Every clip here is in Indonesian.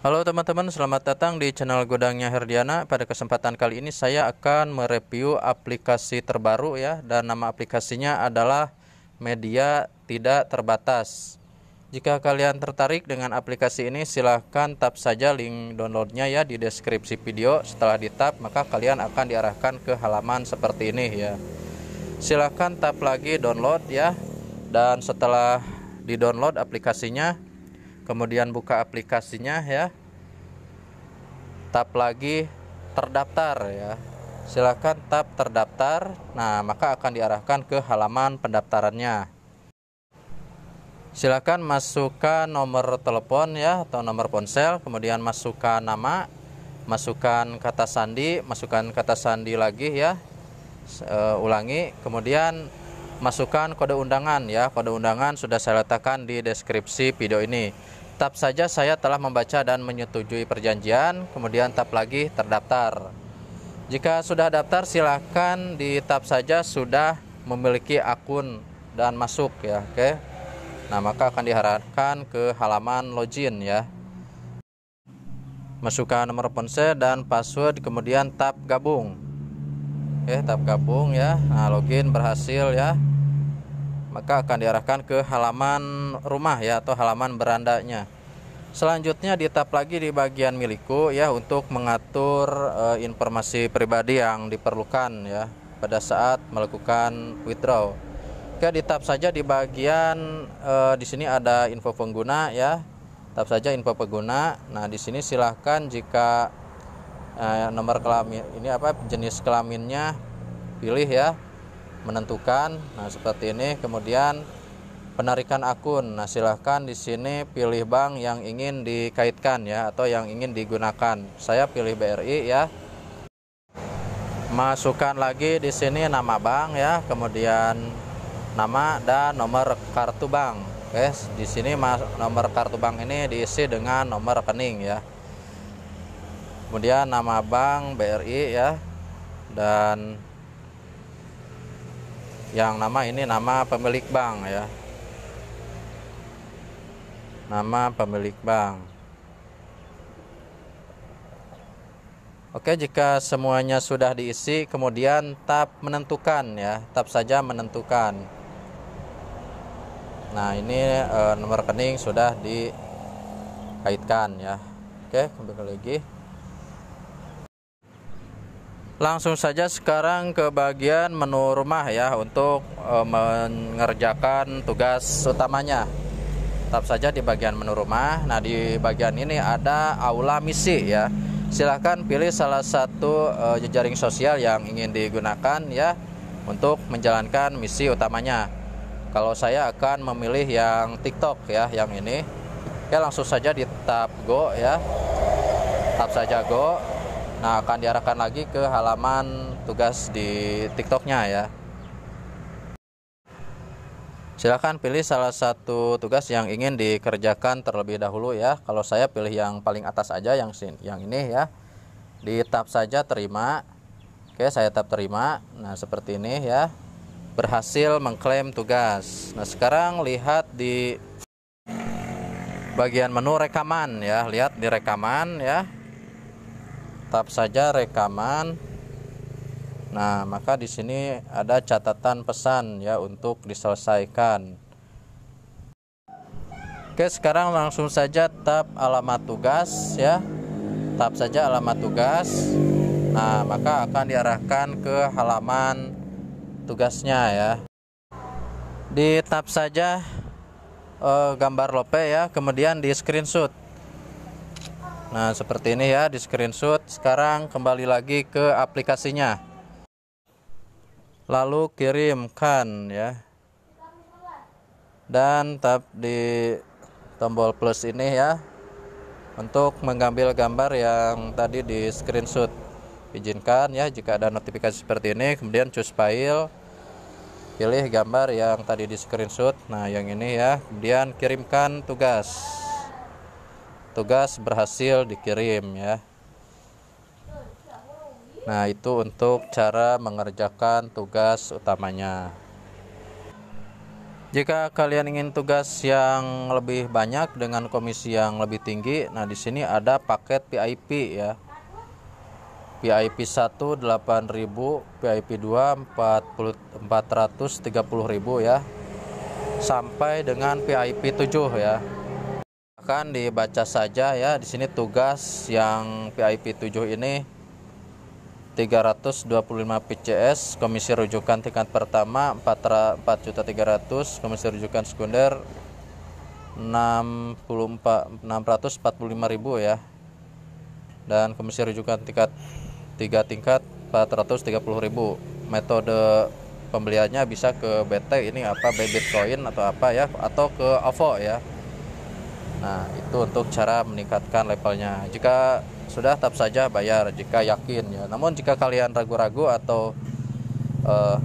Halo teman-teman, selamat datang di channel Gudangnya Herdiana. Pada kesempatan kali ini saya akan mereview aplikasi terbaru ya dan nama aplikasinya adalah Media Tidak Terbatas. Jika kalian tertarik dengan aplikasi ini, silahkan tap saja link downloadnya ya di deskripsi video. Setelah ditap, maka kalian akan diarahkan ke halaman seperti ini ya. Silahkan tap lagi download ya. Dan setelah di download aplikasinya, kemudian buka aplikasinya ya tap lagi terdaftar ya silahkan tap terdaftar nah maka akan diarahkan ke halaman pendaftarannya silahkan masukkan nomor telepon ya atau nomor ponsel kemudian masukkan nama masukkan kata sandi masukkan kata sandi lagi ya e, ulangi kemudian masukkan kode undangan ya kode undangan sudah saya letakkan di deskripsi video ini tap saja saya telah membaca dan menyetujui perjanjian kemudian tap lagi terdaftar jika sudah daftar silahkan di tap saja sudah memiliki akun dan masuk ya oke nah maka akan diharapkan ke halaman login ya masukkan nomor ponsel dan password kemudian tap gabung oke tap gabung ya nah login berhasil ya maka akan diarahkan ke halaman rumah ya atau halaman berandanya. Selanjutnya di tab lagi di bagian milikku ya untuk mengatur e, informasi pribadi yang diperlukan ya pada saat melakukan withdraw. Oke di tab saja di bagian e, di sini ada info pengguna ya. Tab saja info pengguna. Nah di sini silahkan jika e, nomor kelamin ini apa jenis kelaminnya pilih ya menentukan nah seperti ini kemudian penarikan akun nah silahkan di sini pilih bank yang ingin dikaitkan ya atau yang ingin digunakan saya pilih BRI ya masukkan lagi di sini nama bank ya kemudian nama dan nomor kartu bank guys di sini nomor kartu bank ini diisi dengan nomor rekening ya kemudian nama bank BRI ya dan yang nama ini nama pemilik bank ya nama pemilik bank Oke jika semuanya sudah diisi kemudian tab menentukan ya tab saja menentukan Nah ini e, nomor rekening sudah dikaitkan ya Oke kembali lagi langsung saja sekarang ke bagian menu rumah ya untuk e, mengerjakan tugas utamanya tetap saja di bagian menu rumah nah di bagian ini ada aula misi ya silahkan pilih salah satu e, jejaring sosial yang ingin digunakan ya untuk menjalankan misi utamanya kalau saya akan memilih yang tiktok ya yang ini ya langsung saja di tab go ya tab saja go Nah, akan diarahkan lagi ke halaman tugas di TikToknya ya. Silahkan pilih salah satu tugas yang ingin dikerjakan terlebih dahulu ya. Kalau saya pilih yang paling atas aja yang sin, yang ini ya. Di tab saja terima. Oke, saya tab terima. Nah, seperti ini ya. Berhasil mengklaim tugas. Nah, sekarang lihat di bagian menu rekaman ya. Lihat di rekaman ya tap saja rekaman. Nah, maka di sini ada catatan pesan ya untuk diselesaikan. Oke, sekarang langsung saja tap alamat tugas ya. Tap saja alamat tugas. Nah, maka akan diarahkan ke halaman tugasnya ya. Di tap saja eh, gambar lope ya, kemudian di screenshot Nah seperti ini ya di screenshot sekarang kembali lagi ke aplikasinya lalu kirimkan ya dan tap di tombol plus ini ya untuk mengambil gambar yang tadi di screenshot izinkan ya jika ada notifikasi seperti ini kemudian choose file pilih gambar yang tadi di screenshot nah yang ini ya kemudian kirimkan tugas petugas berhasil dikirim ya. Nah, itu untuk cara mengerjakan tugas utamanya. Jika kalian ingin tugas yang lebih banyak dengan komisi yang lebih tinggi, nah di sini ada paket PIP ya. PIP 1 8000, PIP 2 430.000 ya. Sampai dengan PIP 7 ya silakan dibaca saja ya. Di sini tugas yang PIP 7 ini 325 PCS, komisi rujukan tingkat pertama 4.300, komisi rujukan sekunder 64 645.000 ya. Dan komisi rujukan tingkat 3 tingkat 430.000. Metode pembeliannya bisa ke BT ini apa Bebit Bitcoin atau apa ya atau ke OVO ya. Nah, itu untuk cara meningkatkan levelnya. Jika sudah tetap saja bayar jika yakin ya. Namun jika kalian ragu-ragu atau uh,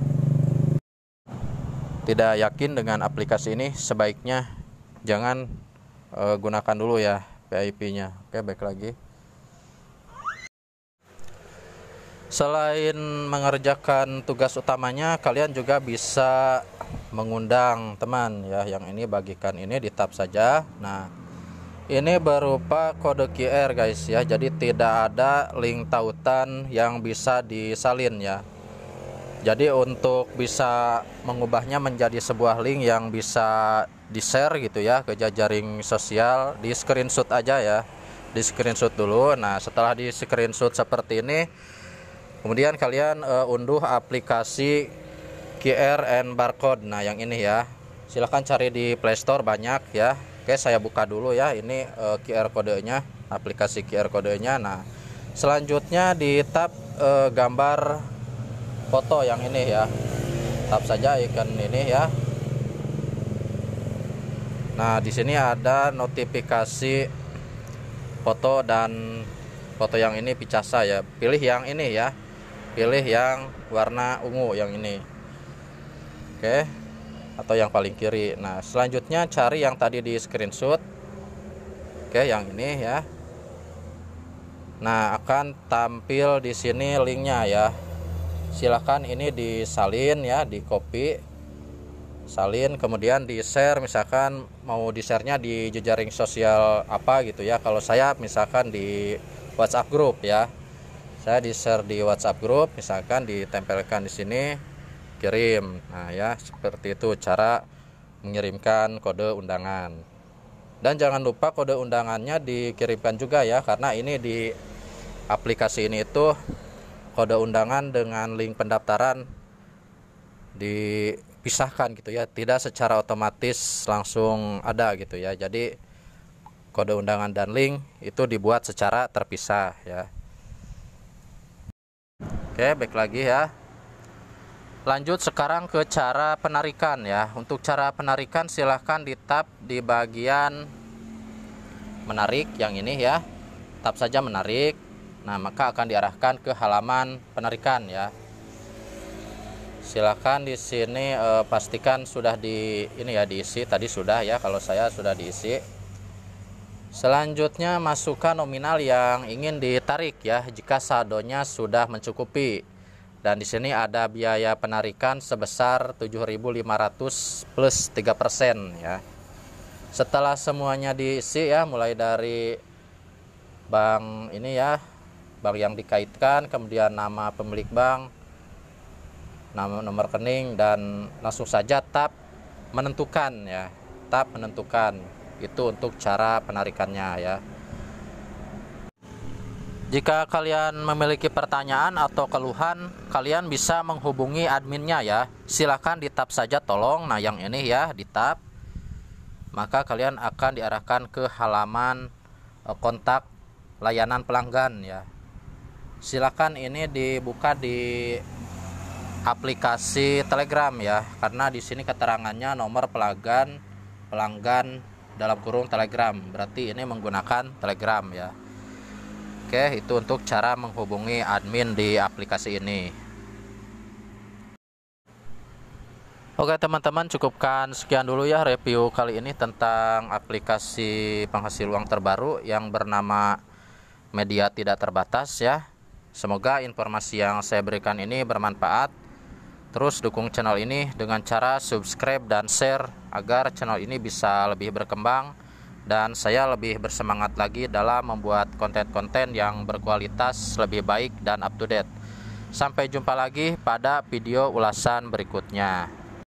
tidak yakin dengan aplikasi ini, sebaiknya jangan uh, gunakan dulu ya VIP-nya. Oke, baik lagi. Selain mengerjakan tugas utamanya, kalian juga bisa mengundang teman ya. Yang ini bagikan ini di tab saja. Nah, ini berupa kode QR guys ya jadi tidak ada link tautan yang bisa disalin ya jadi untuk bisa mengubahnya menjadi sebuah link yang bisa di share gitu ya ke jaring sosial di screenshot aja ya di screenshot dulu nah setelah di screenshot seperti ini kemudian kalian uh, unduh aplikasi QR and barcode nah yang ini ya silahkan cari di playstore banyak ya Oke, saya buka dulu ya. Ini uh, eh, QR kodenya, aplikasi QR kodenya. Nah, selanjutnya di tab uh, gambar foto yang ini ya. tab saja ikan ini ya. Nah, di sini ada notifikasi foto dan foto yang ini picasa ya. Pilih yang ini ya. Pilih yang warna ungu yang ini. Oke atau yang paling kiri. Nah, selanjutnya cari yang tadi di screenshot. Oke, yang ini ya. Nah, akan tampil di sini linknya ya. Silahkan ini disalin ya, di copy, salin, kemudian di share. Misalkan mau di share-nya di jejaring sosial apa gitu ya. Kalau saya misalkan di WhatsApp group ya, saya di share di WhatsApp group, misalkan ditempelkan di sini kirim. Nah, ya seperti itu cara mengirimkan kode undangan. Dan jangan lupa kode undangannya dikirimkan juga ya karena ini di aplikasi ini itu kode undangan dengan link pendaftaran dipisahkan gitu ya, tidak secara otomatis langsung ada gitu ya. Jadi kode undangan dan link itu dibuat secara terpisah ya. Oke, baik lagi ya. Lanjut sekarang ke cara penarikan ya. Untuk cara penarikan silahkan di tab di bagian menarik yang ini ya. tap saja menarik. Nah, maka akan diarahkan ke halaman penarikan ya. Silahkan di sini eh, pastikan sudah di ini ya diisi tadi sudah ya kalau saya sudah diisi. Selanjutnya masukkan nominal yang ingin ditarik ya jika saldonya sudah mencukupi. Dan di sini ada biaya penarikan sebesar 7.500 plus 3% ya. Setelah semuanya diisi ya mulai dari bank ini ya, bank yang dikaitkan, kemudian nama pemilik bank, nama nomor rekening dan langsung saja tap menentukan ya. Tap menentukan itu untuk cara penarikannya ya. Jika kalian memiliki pertanyaan atau keluhan, kalian bisa menghubungi adminnya ya. Silahkan ditap saja tolong, nah yang ini ya ditap. Maka kalian akan diarahkan ke halaman e, kontak layanan pelanggan ya. Silahkan ini dibuka di aplikasi Telegram ya, karena di sini keterangannya nomor pelanggan pelanggan dalam kurung Telegram. Berarti ini menggunakan Telegram ya. Oke, itu untuk cara menghubungi admin di aplikasi ini. Oke teman-teman cukupkan sekian dulu ya review kali ini tentang aplikasi penghasil uang terbaru yang bernama Media Tidak Terbatas ya. Semoga informasi yang saya berikan ini bermanfaat. Terus dukung channel ini dengan cara subscribe dan share agar channel ini bisa lebih berkembang dan saya lebih bersemangat lagi dalam membuat konten-konten yang berkualitas lebih baik dan up to date. Sampai jumpa lagi pada video ulasan berikutnya.